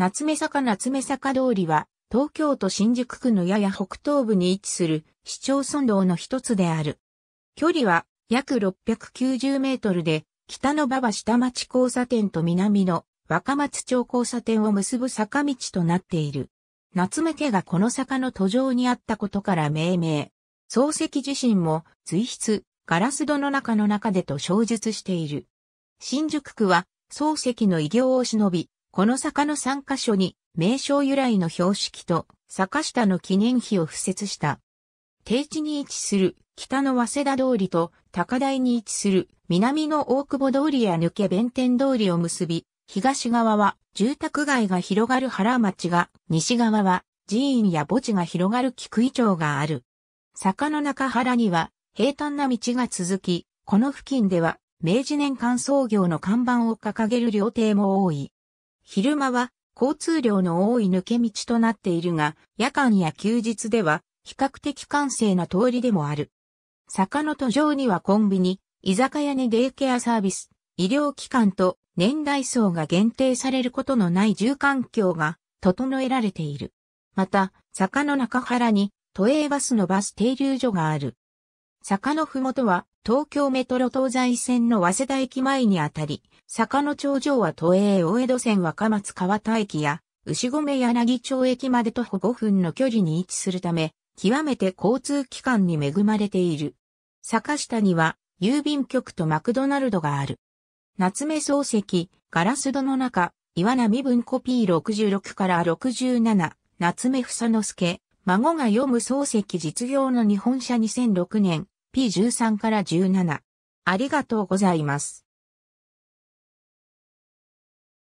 夏目坂夏目坂通りは、東京都新宿区のやや北東部に位置する市町村道の一つである。距離は約690メートルで、北の馬場下町交差点と南の若松町交差点を結ぶ坂道となっている。夏目家がこの坂の途上にあったことから命名。漱石自身も随筆、ガラス戸の中の中でと小述している。新宿区は漱石の偉業を忍び、この坂の3カ所に名称由来の標識と坂下の記念碑を付設した。低地に位置する北の早稲田通りと高台に位置する南の大久保通りや抜け弁天通りを結び、東側は住宅街が広がる原町が、西側は寺院や墓地が広がる菊井町がある。坂の中原には平坦な道が続き、この付近では明治年間創業の看板を掲げる料亭も多い。昼間は交通量の多い抜け道となっているが、夜間や休日では比較的閑静な通りでもある。坂の途上にはコンビニ、居酒屋にデイケアサービス、医療機関と年代層が限定されることのない住環境が整えられている。また、坂の中原に都営バスのバス停留所がある。坂のふもとは東京メトロ東西線の早稲田駅前にあたり、坂の頂上は都営大江戸線若松川田駅や、牛込柳町駅まで徒歩5分の距離に位置するため、極めて交通機関に恵まれている。坂下には、郵便局とマクドナルドがある。夏目漱石、ガラス戸の中、岩波文コピー66から67、夏目房之助、孫が読む漱石実業の日本社2006年、P13 から17。ありがとうございます。